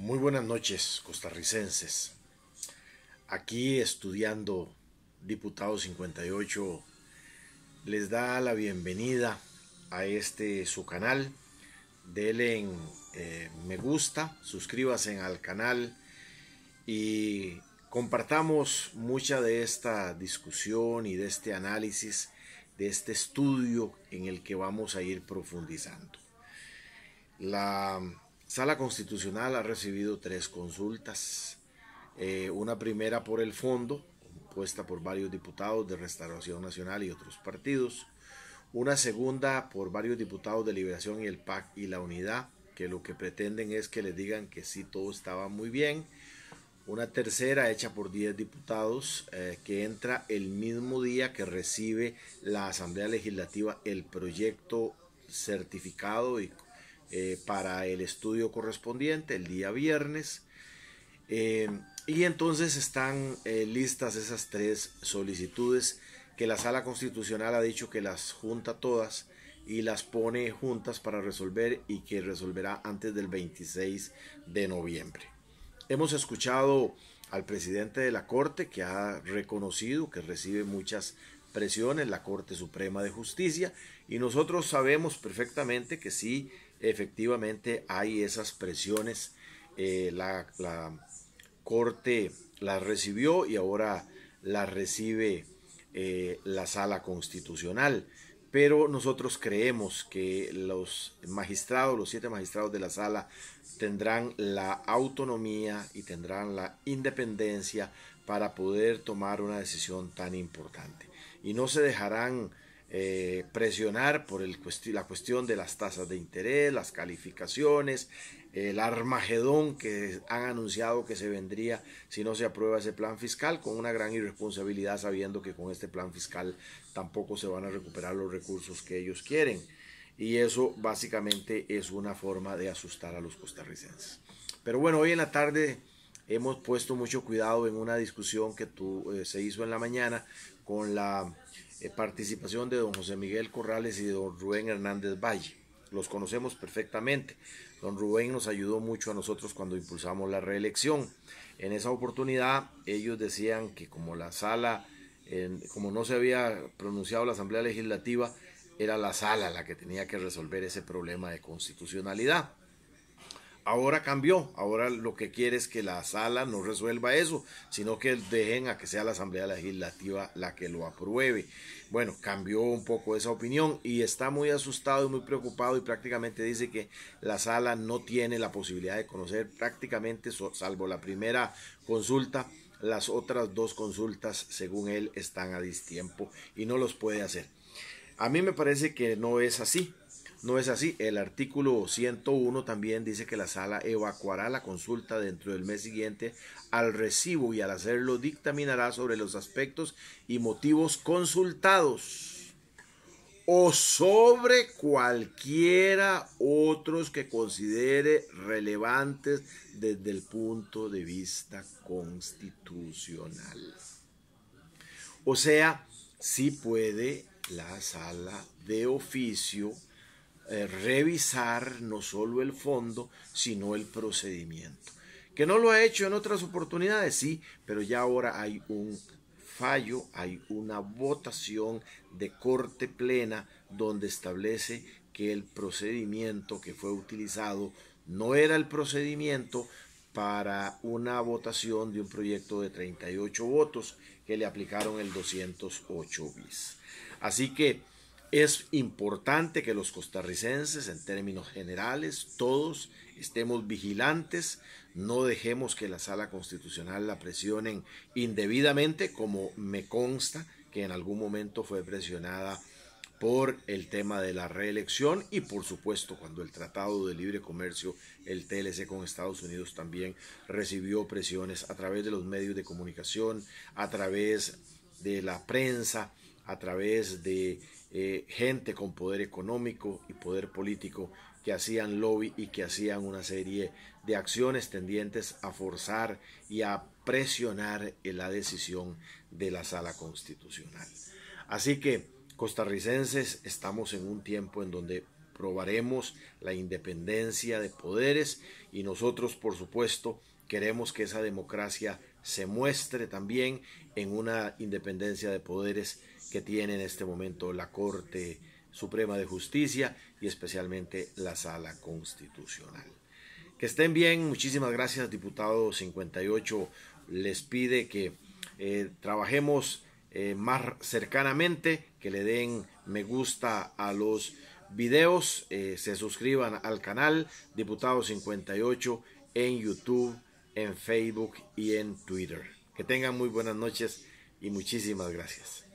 Muy buenas noches, costarricenses. Aquí estudiando Diputado 58 les da la bienvenida a este su canal. Denle eh, me gusta, suscríbanse al canal y compartamos mucha de esta discusión y de este análisis, de este estudio en el que vamos a ir profundizando. La Sala Constitucional ha recibido tres consultas. Eh, una primera por el fondo, compuesta por varios diputados de Restauración Nacional y otros partidos. Una segunda por varios diputados de Liberación y el PAC y la Unidad, que lo que pretenden es que le digan que sí, todo estaba muy bien. Una tercera hecha por 10 diputados eh, que entra el mismo día que recibe la Asamblea Legislativa el proyecto certificado y eh, para el estudio correspondiente el día viernes. Eh, y entonces están eh, listas esas tres solicitudes que la sala constitucional ha dicho que las junta todas y las pone juntas para resolver y que resolverá antes del 26 de noviembre. Hemos escuchado al presidente de la Corte que ha reconocido que recibe muchas presiones, la Corte Suprema de Justicia y nosotros sabemos perfectamente que sí, efectivamente hay esas presiones. Eh, la, Corte las recibió y ahora las recibe eh, la Sala Constitucional. Pero nosotros creemos que los magistrados, los siete magistrados de la sala, tendrán la autonomía y tendrán la independencia para poder tomar una decisión tan importante y no se dejarán eh, presionar por la cuestión de las tasas de interés, las calificaciones, el armagedón que han anunciado que se vendría si no se aprueba ese plan fiscal, con una gran irresponsabilidad sabiendo que con este plan fiscal tampoco se van a recuperar los recursos que ellos quieren. Y eso básicamente es una forma de asustar a los costarricenses. Pero bueno, hoy en la tarde hemos puesto mucho cuidado en una discusión que tu eh, se hizo en la mañana con la eh, participación de don José Miguel Corrales y don Rubén Hernández Valle. Los conocemos perfectamente. Don Rubén nos ayudó mucho a nosotros cuando impulsamos la reelección. En esa oportunidad ellos decían que como la sala, como no se había pronunciado la Asamblea Legislativa, era la sala la que tenía que resolver ese problema de constitucionalidad. Ahora cambió, ahora lo que quiere es que la sala no resuelva eso, sino que dejen a que sea la Asamblea Legislativa la que lo apruebe. Bueno, cambió un poco esa opinión y está muy asustado y muy preocupado y prácticamente dice que la sala no tiene la posibilidad de conocer prácticamente, salvo la primera consulta, las otras dos consultas, según él, están a distiempo y no los puede hacer. A mí me parece que no es así. No es así. El artículo 101 también dice que la sala evacuará la consulta dentro del mes siguiente al recibo y al hacerlo dictaminará sobre los aspectos y motivos consultados o sobre cualquiera otros que considere relevantes desde el punto de vista constitucional. O sea, si puede la sala de oficio eh, revisar no solo el fondo, sino el procedimiento. Que no lo ha hecho en otras oportunidades, sí, pero ya ahora hay un fallo, hay una votación de corte plena donde establece que el procedimiento que fue utilizado no era el procedimiento para una votación de un proyecto de 38 votos que le aplicaron el 208 bis. Así que es importante que los costarricenses, en términos generales, todos estemos vigilantes, no dejemos que la sala constitucional la presionen indebidamente, como me consta que en algún momento fue presionada por el tema de la reelección y por supuesto cuando el Tratado de Libre Comercio, el TLC con Estados Unidos también recibió presiones a través de los medios de comunicación, a través de la prensa, a través de eh, gente con poder económico y poder político que hacían lobby y que hacían una serie de acciones tendientes a forzar y a presionar la decisión de la sala constitucional. Así que, costarricenses, estamos en un tiempo en donde probaremos la independencia de poderes y nosotros, por supuesto, queremos que esa democracia se muestre también en una independencia de poderes que tiene en este momento la Corte Suprema de Justicia y especialmente la Sala Constitucional. Que estén bien, muchísimas gracias, diputado 58. Les pide que eh, trabajemos eh, más cercanamente, que le den me gusta a los videos, eh, se suscriban al canal, diputado 58 en YouTube en Facebook y en Twitter. Que tengan muy buenas noches y muchísimas gracias.